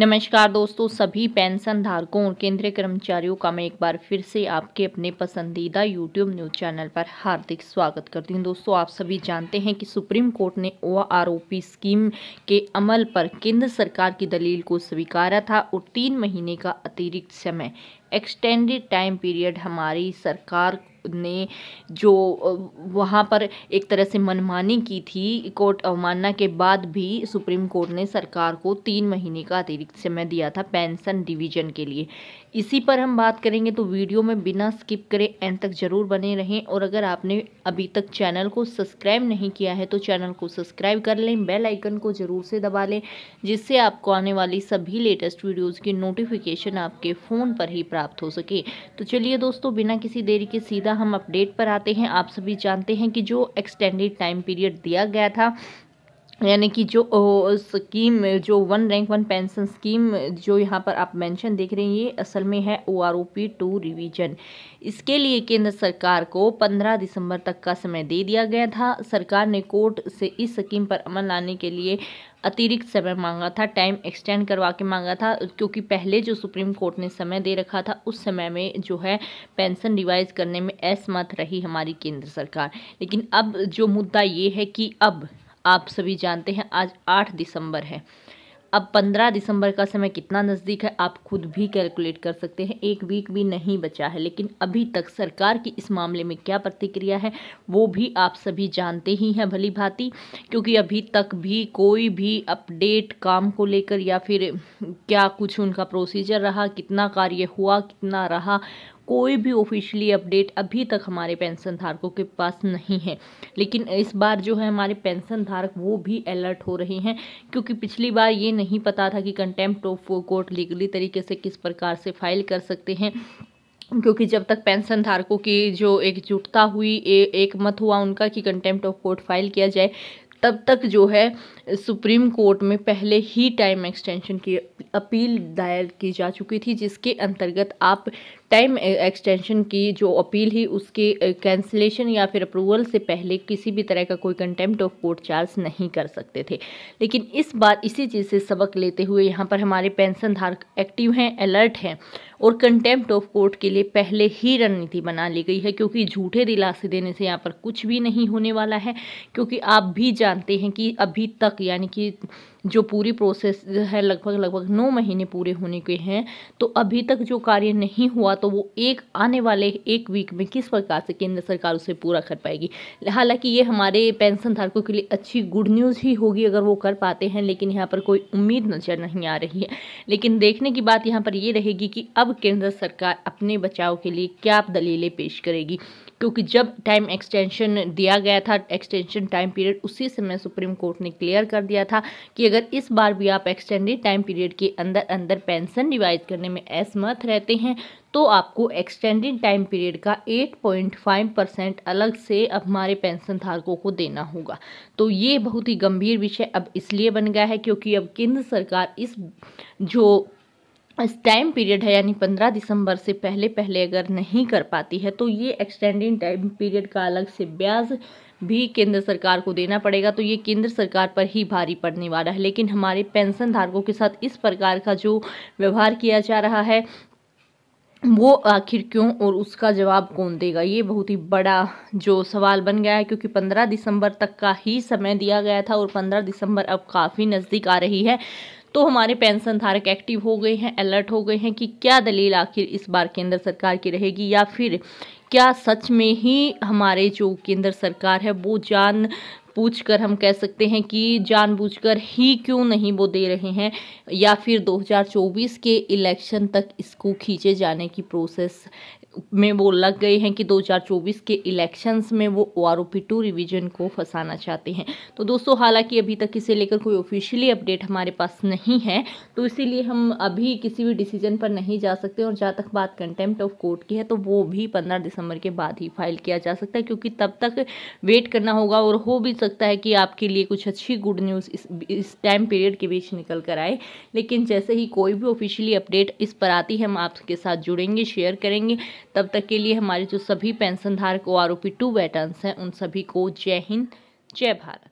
नमस्कार दोस्तों सभी पेंशन धारकों और केंद्रीय कर्मचारियों का मैं एक बार फिर से आपके अपने पसंदीदा यूट्यूब न्यूज चैनल पर हार्दिक स्वागत करती हूं दोस्तों आप सभी जानते हैं कि सुप्रीम कोर्ट ने ओ आर स्कीम के अमल पर केंद्र सरकार की दलील को स्वीकारा था और तीन महीने का अतिरिक्त समय एक्सटेंडेड टाइम पीरियड हमारी सरकार ने जो वहाँ पर एक तरह से मनमानी की थी कोर्ट अवमानना के बाद भी सुप्रीम कोर्ट ने सरकार को तीन महीने का अतिरिक्त समय दिया था पेंशन डिवीजन के लिए इसी पर हम बात करेंगे तो वीडियो में बिना स्किप करें एंड तक ज़रूर बने रहें और अगर आपने अभी तक चैनल को सब्सक्राइब नहीं किया है तो चैनल को सब्सक्राइब कर लें बेल आइकन को ज़रूर से दबा लें जिससे आपको आने वाली सभी लेटेस्ट वीडियोज़ की नोटिफिकेशन आपके फ़ोन पर ही प्राप्त हो सके तो चलिए दोस्तों बिना किसी देरी के सीधा हम अपडेट पर आते हैं आप सभी जानते हैं कि जो एक्सटेंडेड टाइम पीरियड दिया गया था यानी कि जो स्कीम जो one rank one pension scheme जो यहाँ पर आप मेंशन देख रहे हैं ये असल में है O R O P two revision इसके लिए केंद्र सरकार को 15 दिसंबर तक का समय दे दिया गया था सरकार ने कोर्ट से इस स्कीम पर अमल लाने के लिए अतिरिक्त समय मांगा था टाइम एक्सटेंड करवा के मांगा था क्योंकि पहले जो सुप्रीम कोर्ट ने समय दे रखा था उस समय में जो है पेंशन रिवाइज करने में असमर्थ रही हमारी केंद्र सरकार लेकिन अब जो मुद्दा ये है कि अब आप सभी जानते हैं आज आठ दिसंबर है अब पंद्रह दिसंबर का समय कितना नज़दीक है आप खुद भी कैलकुलेट कर सकते हैं एक वीक भी नहीं बचा है लेकिन अभी तक सरकार की इस मामले में क्या प्रतिक्रिया है वो भी आप सभी जानते ही हैं भली भांति क्योंकि अभी तक भी कोई भी अपडेट काम को लेकर या फिर क्या कुछ उनका प्रोसीजर रहा कितना कार्य हुआ कितना रहा कोई भी ऑफिशियली अपडेट अभी तक हमारे पेंशन धारकों के पास नहीं है लेकिन इस बार जो है हमारे पेंशन धारक वो भी अलर्ट हो रहे हैं क्योंकि पिछली बार ये नहीं पता था कि कंटेम्प्ट ऑफ कोर्ट लीगली तरीके से किस प्रकार से फाइल कर सकते हैं क्योंकि जब तक पेंशन धारकों की जो एकजुटता हुई ए, एक मत हुआ उनका कि कंटेम्प्ट ऑफ कोर्ट फाइल किया जाए तब तक जो है सुप्रीम कोर्ट में पहले ही टाइम एक्सटेंशन की अपील दायर की जा चुकी थी जिसके अंतर्गत आप टाइम एक्सटेंशन eh, की जो अपील ही उसके कैंसिलेशन eh, या फिर अप्रूवल से पहले किसी भी तरह का कोई कंटेम्प्ट ऑफ कोर्ट चार्ज नहीं कर सकते थे लेकिन इस बार इसी चीज़ से सबक लेते हुए यहाँ पर हमारे पेंशन धारक एक्टिव हैं अलर्ट हैं और कंटेम्प्ट ऑफ कोर्ट के लिए पहले ही रणनीति बना ली गई है क्योंकि झूठे दिलासे देने से यहाँ पर कुछ भी नहीं होने वाला है क्योंकि आप भी जानते हैं कि अभी तक यानी कि जो पूरी प्रोसेस है लगभग लगभग नौ महीने पूरे होने के हैं तो अभी तक जो कार्य नहीं हुआ तो वो एक आने वाले एक वीक में किस प्रकार से केंद्र सरकार उसे पूरा कर पाएगी हालांकि ये हमारे पेंशन धारकों के लिए अच्छी गुड न्यूज़ ही होगी अगर वो कर पाते हैं लेकिन यहाँ पर कोई उम्मीद नज़र नहीं आ रही है लेकिन देखने की बात यहाँ पर ये रहेगी कि अब केंद्र सरकार अपने बचाव के लिए क्या दलीलें पेश करेगी क्योंकि जब टाइम एक्सटेंशन दिया गया था एक्सटेंशन टाइम पीरियड उसी समय सुप्रीम कोर्ट ने क्लियर कर दिया था कि अगर इस बार भी आप एक्सटेंडेड टाइम पीरियड के अंदर अंदर पेंशन रिवाइज करने में असमर्थ रहते हैं तो आपको एक्सटेंडेड टाइम पीरियड का 8.5 परसेंट अलग से अब हमारे पेंशन धारकों को देना होगा तो ये बहुत ही गंभीर विषय अब इसलिए बन गया है क्योंकि अब केंद्र सरकार इस जो इस टाइम पीरियड है यानी पंद्रह दिसंबर से पहले पहले अगर नहीं कर पाती है तो ये एक्सटेंडिंग टाइम पीरियड का अलग से ब्याज भी केंद्र सरकार को देना पड़ेगा तो ये केंद्र सरकार पर ही भारी पड़ने वाला है लेकिन हमारे पेंशन धारकों के साथ इस प्रकार का जो व्यवहार किया जा रहा है वो आखिर क्यों और उसका जवाब कौन देगा ये बहुत ही बड़ा जो सवाल बन गया है क्योंकि 15 दिसंबर तक का ही समय दिया गया था और 15 दिसंबर अब काफ़ी नज़दीक आ रही है तो हमारे पेंशन धारक एक्टिव हो गए हैं अलर्ट हो गए हैं कि क्या दलील आखिर इस बार केंद्र सरकार की रहेगी या फिर क्या सच में ही हमारे जो केंद्र सरकार है वो जान पूछकर हम कह सकते हैं कि जानबूझकर ही क्यों नहीं वो दे रहे हैं या फिर 2024 के इलेक्शन तक इसको खींचे जाने की प्रोसेस में वो लग गए हैं कि 2024 के इलेक्शंस में वो O R O P two revision को फंसाना चाहते हैं तो दोस्तों हालांकि अभी तक इसे लेकर कोई ऑफिशियली अपडेट हमारे पास नहीं है तो इसीलिए हम अभी किसी भी डिसीजन पर नहीं जा सकते और जहाँ तक बात कंटेम्प्ट ऑफ कोर्ट की है तो वो भी पंद्रह दिसंबर के बाद ही फाइल किया जा सकता है क्योंकि तब तक वेट करना होगा और हो भी सकता है कि आपके लिए कुछ अच्छी गुड न्यूज़ इस टाइम पीरियड के बीच निकल कर आए लेकिन जैसे ही कोई भी ऑफिशियली अपडेट इस पर आती है हम आपके साथ जुड़ेंगे शेयर करेंगे तब तक के लिए हमारे जो सभी पेंशनधारक O R O P two veterans हैं उन सभी को जय हिंद जय भारत